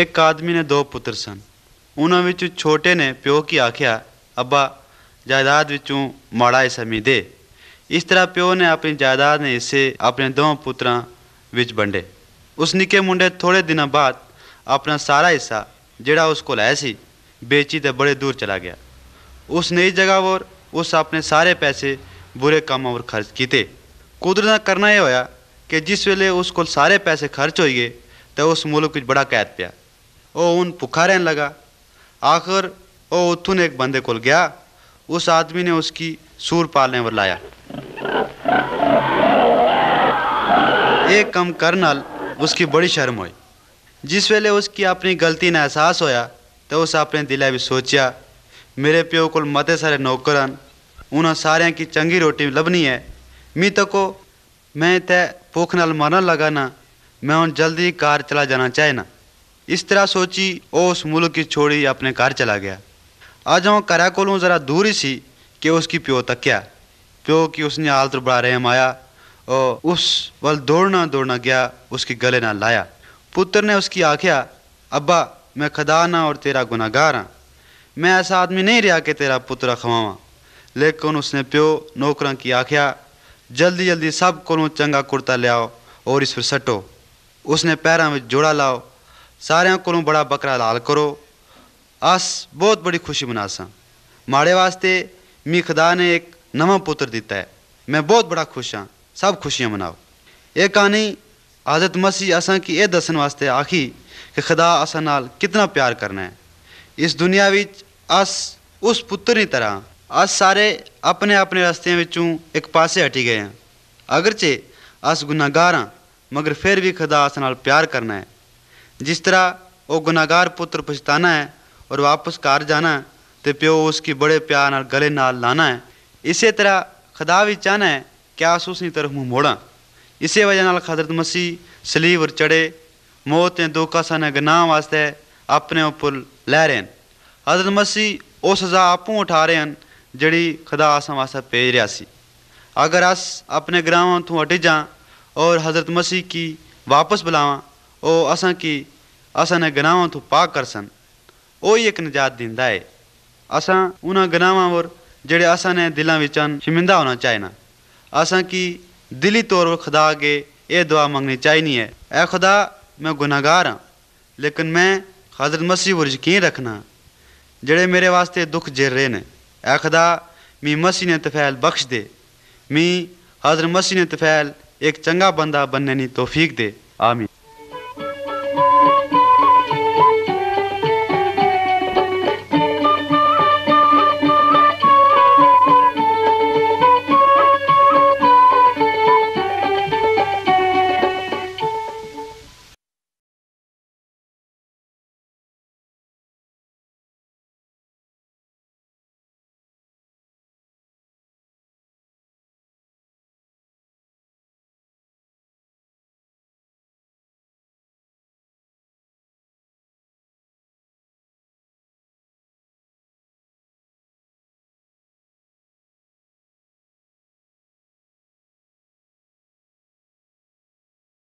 एक आदमी ने दो पुत्र सन उन्होंने छोटे ने प्यो की आख्या अबा जायदाद विचू माड़ा हिस्सा मी दे इस तरह प्यो ने अपनी जायदाद ने हिस्से अपने दो पुत्रां विच बंडे उस निके मुंडे थोड़े दिनों बाद अपना सारा हिस्सा जड़ा उस को सी बेची तो बड़े दूर चला गया उस नई जगह और उस अपने सारे पैसे बुरे काम पर खर्च किए कुदरत करना यह होया कि जिस वेले उस को सारे पैसे खर्च हो गए तो उस मुल्क बड़ा कैद पिया ओ उन पुकारने लगा आखिर ओ उथुन एक बंदे को गया उस आदमी ने उसकी सूर पालने पर लाया एक कम करनल उसकी बड़ी शर्म हुई जिस वेले उसकी अपनी गलती ने एहसास होया तो उस अपने दिले भी सोचा मेरे प्यो को मते सारे नौकर उन्होंने सारे की चंगी रोटी लभनी है मी तको तो मैं ते भुख न मरन लगा ना मैं हूँ जल्दी कार चला जाना चाहना इस तरह सोची और उस मुल्क की छोड़ी अपने घर चला गया आज हम करा को ज़रा दूर ही सी कि उसकी प्यो तक क्या प्यो की उसने आलत बड़ा रहम आया और उस वल दौड़ना दौड़ना गया उसके गले ना लाया पुत्र ने उसकी आख्या अब्बा मैं खदाना और तेरा गुनागार हाँ मैं ऐसा आदमी नहीं रहा कि तेरा पुत्र खवावा लेकिन उसने प्यो नौकर की आख्या जल्दी जल्दी सब को चंगा कुर्ता लियाओ और इस पर सट्टो उसने पैरों में जोड़ा लाओ को बड़ा बकरा लाल करो अस बहुत बड़ी खुशी मना स माड़े वास्ते मी खुदा ने एक नवा पुत्र दिता है मैं बहुत बड़ा खुश हाँ सब खुशियाँ मनाओ ये कहानी आदत मसीह असा की यह दसन वास्ते आखी कि खुदा असा नाल कितना प्यार करना है इस दुनिया विच अस उस पुत्र की तरह अस सारे अपने अपने रस्तियों विचों एक पासे हटी गए हैं अगरचे अस गुनागार हाँ मगर फिर भी खुदा असा नाल प्यार करना है जिस तरह वो गुनागार पुत्र पछताना है और वापस घर जाना है तो प्यो उसकी बड़े प्यार नाल गले नाल लाना है इस तरह खदा भी चाहना है कि अस उसकी तरफ मुँह मोड़ा इस वजह नाल हजरत मसीह सलीब और चढ़े मौत या दुख सने गना वास्ते अपने उपर लै रहे हैं हजरत मसीह वो सजा आपू उठा रहे हैं जड़ी खुदा असा वास्ते भेज रहा है अगर अस अपने ग्रामों तू हटी जा और हजरत मसीह की वापस बुलावा ओ असा की असां ने तू पा कर सन ओ ही एक निजात दिंदा है असां उन्हां गनाहों और जेड़े असां ने दिलां विचन शर्मिंदा होना चाहिना असां की दिली तौर पर खुदा आगे ये दुआ मंगनी चाहनी है ए खुदा मैं गुनाहगार हाँ लेकिन मैं हजरत मसीह पर यकीन रखना जेड़े मेरे वास्ते दुख जिर रहे ने ए खुदा मी मसीह ने तफैल बख्श दे मी हजरत मसीह ने तफैल एक चंगा बंदा बनने की तोफीक दे आमीन